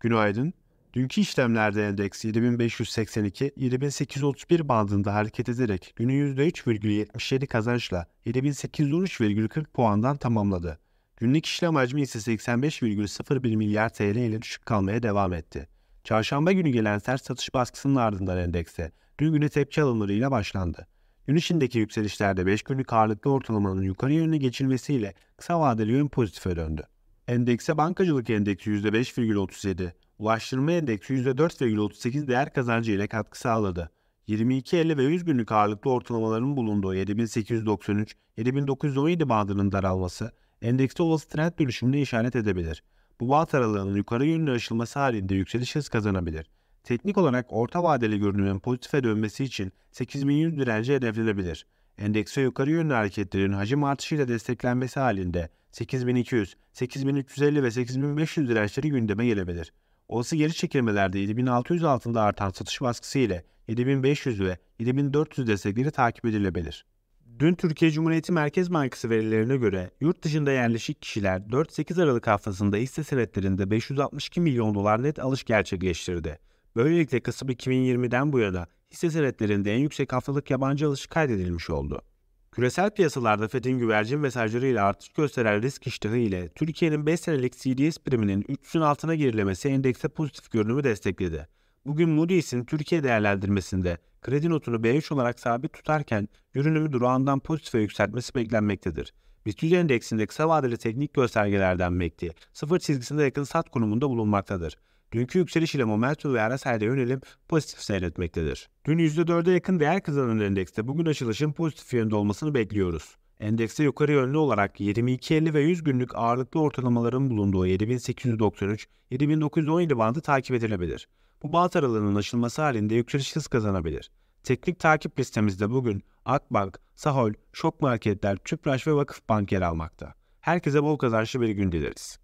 Günaydın. Dünkü işlemlerde endeks 7582-7831 bandında hareket ederek günü %3,77 kazançla 7813,40 puandan tamamladı. Günlük işlem hacmi ise 85,01 milyar TL ile düşük kalmaya devam etti. Çarşamba günü gelen sert satış baskısının ardından endekse dün güne tepki alımlarıyla başlandı. Gün içindeki yükselişlerde 5 günlük ağırlıklı ortalamanın yukarı yönüne geçilmesiyle kısa vadeli yön pozitife döndü. Endekse bankacılık endeksi %5,37, ulaştırma endeksi %4,38 değer kazancı ile katkı sağladı. 22, 50 ve 100 günlük ağırlıklı ortalamaların bulunduğu 7893, 7917 bandının daralması endekste olası trend dönüşümünü işaret edebilir. Bu bant aralığının yukarı yönlü aşılması halinde yükseliş hız kazanabilir. Teknik olarak orta vadeli görünümün pozitife dönmesi için 8100 direnci hedeflenebilir. Endekse yukarı yönlü hareketlerin hacim artışıyla desteklenmesi halinde 8200, 8350 ve 8500 dirençleri şey gündeme gelebilir. Olası geri çekilmelerde 7600 altında artan satış baskısı ile 7500 ve 7400 destekleri takip edilebilir. Dün Türkiye Cumhuriyeti Merkez Bankası verilerine göre yurt dışında yerleşik kişiler 4-8 Aralık haftasında hisse senetlerinde 562 milyon dolar net alış gerçekleştirdi. Böylelikle Kasım 2020'den bu yana hisse senetlerinde en yüksek haftalık yabancı alış kaydedilmiş oldu. Küresel piyasalarda FED'in güvercin mesajlarıyla artış gösteren risk iştahı ile Türkiye'nin 5 senelik CDS priminin 300'ün altına gerilemesi endekse pozitif görünümü destekledi. Bugün Moody's'in Türkiye değerlendirmesinde kredi notunu B3 olarak sabit tutarken görünümü durağından pozitife yükseltmesi beklenmektedir. BIST endeksinde kısa vadeli teknik göstergelerden MACD, sıfır çizgisinde yakın sat konumunda bulunmaktadır. Dünkü yükseliş ile momentum ve ara sayıda yönelim pozitif seyretmektedir. Dün %4'e yakın değer kazanan endekste bugün açılışın pozitif yönde olmasını bekliyoruz. Endekse yukarı yönlü olarak 22.50 ve 100 günlük ağırlıklı ortalamaların bulunduğu 7893-7917 bandı takip edilebilir. Bu bant aralığının aşılması halinde yükseliş hız kazanabilir. Teknik takip listemizde bugün Akbank, Sahol, Şok Marketler, Tüpraş ve Vakıf Bank yer almakta. Herkese bol kazançlı bir gün dileriz.